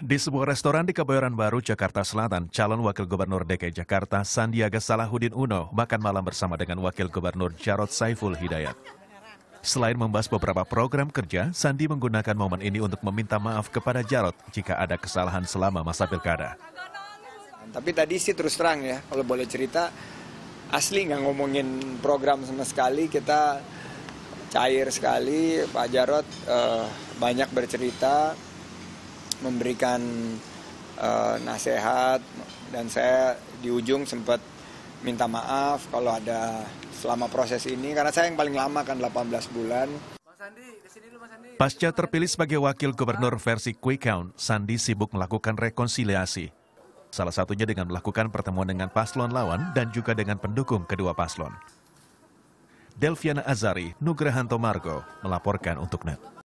Di sebuah restoran di Kebayoran Baru, Jakarta Selatan, calon Wakil Gubernur DKI Jakarta Sandiaga Salahuddin Uno makan malam bersama dengan Wakil Gubernur Jarod Saiful Hidayat. Selain membahas beberapa program kerja, Sandi menggunakan momen ini untuk meminta maaf kepada Jarod jika ada kesalahan selama masa pilkada. Tapi tadi sih terus terang ya, kalau boleh cerita, asli nggak ngomongin program sama sekali, kita cair sekali, Pak Jarod eh, banyak bercerita, memberikan uh, nasihat dan saya di ujung sempat minta maaf kalau ada selama proses ini karena saya yang paling lama kan 18 bulan. Pasca terpilih sebagai wakil gubernur versi Quick Count, Sandi sibuk melakukan rekonsiliasi. Salah satunya dengan melakukan pertemuan dengan paslon lawan dan juga dengan pendukung kedua paslon. Delviana Azari, Nugrahanto Margo melaporkan untuk NET.